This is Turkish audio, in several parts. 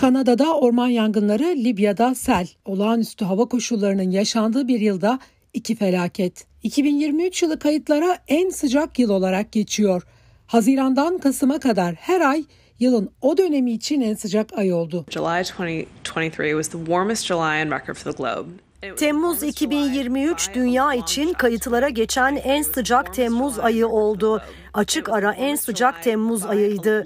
Kanada'da orman yangınları, Libya'da sel. Olağanüstü hava koşullarının yaşandığı bir yılda iki felaket. 2023 yılı kayıtlara en sıcak yıl olarak geçiyor. Hazirandan Kasım'a kadar her ay yılın o dönemi için en sıcak ay oldu. July 2023 was the warmest July on record for the globe. Temmuz 2023 dünya için kayıtlara geçen en sıcak Temmuz ayı oldu. Açık ara en sıcak Temmuz ayıydı.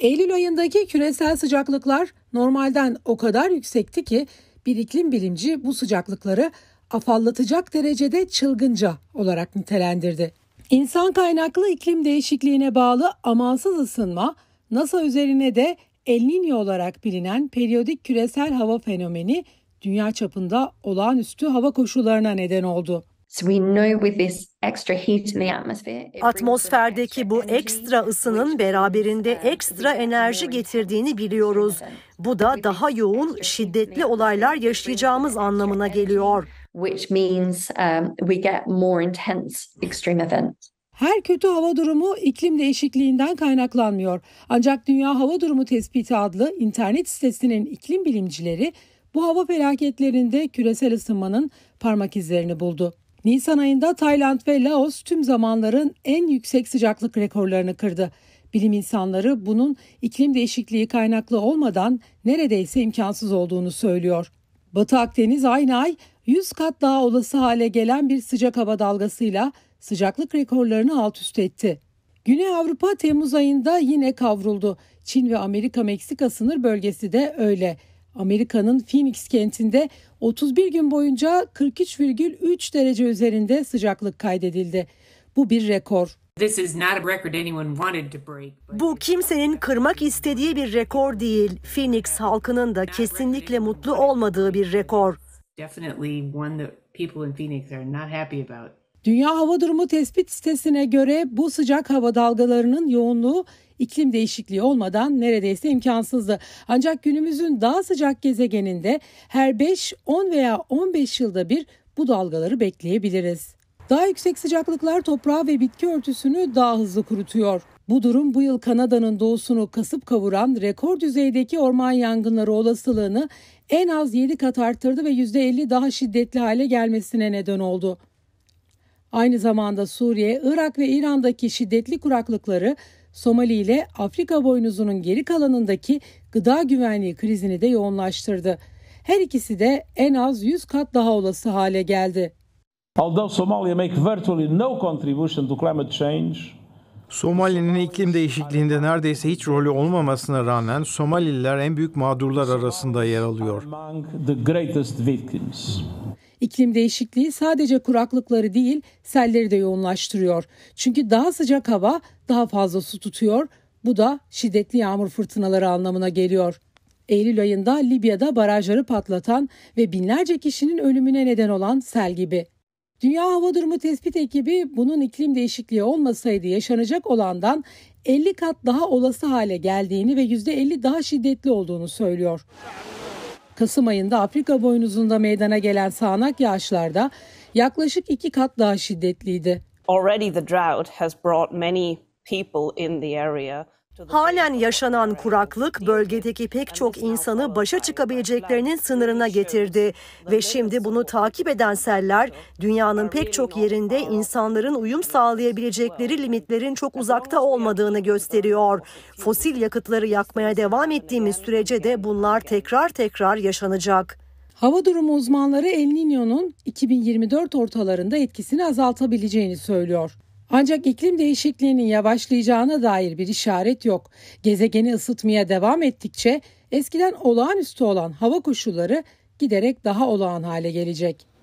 Eylül ayındaki küresel sıcaklıklar normalden o kadar yüksekti ki bir iklim bilimci bu sıcaklıkları afallatacak derecede çılgınca olarak nitelendirdi. İnsan kaynaklı iklim değişikliğine bağlı amansız ısınma NASA üzerine de El Niño olarak bilinen periyodik küresel hava fenomeni dünya çapında olağanüstü hava koşullarına neden oldu. Atmosferdeki bu ekstra ısının beraberinde ekstra enerji getirdiğini biliyoruz. Bu da daha yoğun, şiddetli olaylar yaşayacağımız anlamına geliyor. Um, Her kötü hava durumu iklim değişikliğinden kaynaklanmıyor. Ancak Dünya Hava Durumu Tespiti adlı internet sitesinin iklim bilimcileri bu hava felaketlerinde küresel ısınmanın parmak izlerini buldu. Nisan ayında Tayland ve Laos tüm zamanların en yüksek sıcaklık rekorlarını kırdı. Bilim insanları bunun iklim değişikliği kaynaklı olmadan neredeyse imkansız olduğunu söylüyor. Batı Akdeniz aynı ay 100 kat daha olası hale gelen bir sıcak hava dalgasıyla sıcaklık rekorlarını alt üst etti. Güney Avrupa Temmuz ayında yine kavruldu. Çin ve Amerika-Meksika sınır bölgesi de öyle. Amerika'nın Phoenix kentinde 31 gün boyunca 43,3 derece üzerinde sıcaklık kaydedildi. Bu bir rekor. Bu kimsenin kırmak istediği bir rekor değil. Phoenix halkının da kesinlikle mutlu olmadığı bir rekor. Definitely one that people in Phoenix are not happy about. Dünya Hava Durumu Tespit Sitesi'ne göre bu sıcak hava dalgalarının yoğunluğu iklim değişikliği olmadan neredeyse imkansızdı. Ancak günümüzün daha sıcak gezegeninde her 5, 10 veya 15 yılda bir bu dalgaları bekleyebiliriz. Daha yüksek sıcaklıklar toprağı ve bitki örtüsünü daha hızlı kurutuyor. Bu durum bu yıl Kanada'nın doğusunu kasıp kavuran rekor düzeydeki orman yangınları olasılığını en az 7 kat arttırdı ve %50 daha şiddetli hale gelmesine neden oldu. Aynı zamanda Suriye, Irak ve İran'daki şiddetli kuraklıkları Somali ile Afrika boynuzunun geri kalanındaki gıda güvenliği krizini de yoğunlaştırdı. Her ikisi de en az 100 kat daha olası hale geldi. Although Somalia make virtually no contribution to climate change, Somali'nin iklim değişikliğinde neredeyse hiç rolü olmamasına rağmen Somaliler en büyük mağdurlar arasında yer alıyor. İklim değişikliği sadece kuraklıkları değil, selleri de yoğunlaştırıyor. Çünkü daha sıcak hava daha fazla su tutuyor. Bu da şiddetli yağmur fırtınaları anlamına geliyor. Eylül ayında Libya'da barajları patlatan ve binlerce kişinin ölümüne neden olan sel gibi. Dünya Hava Durumu Tespit Ekibi bunun iklim değişikliği olmasaydı yaşanacak olandan 50 kat daha olası hale geldiğini ve %50 daha şiddetli olduğunu söylüyor. Kasım ayında Afrika boynuzunda meydana gelen sağanak yağışlarda yaklaşık iki kat daha şiddetliydi. Already the drought has brought many people in the area Halen yaşanan kuraklık bölgedeki pek çok insanı başa çıkabileceklerinin sınırına getirdi ve şimdi bunu takip eden seller dünyanın pek çok yerinde insanların uyum sağlayabilecekleri limitlerin çok uzakta olmadığını gösteriyor. Fosil yakıtları yakmaya devam ettiğimiz sürece de bunlar tekrar tekrar yaşanacak. Hava durumu uzmanları El Niño'nun 2024 ortalarında etkisini azaltabileceğini söylüyor. Ancak iklim değişikliğinin yavaşlayacağına dair bir işaret yok. Gezegeni ısıtmaya devam ettikçe eskiden olağanüstü olan hava koşulları giderek daha olağan hale gelecek.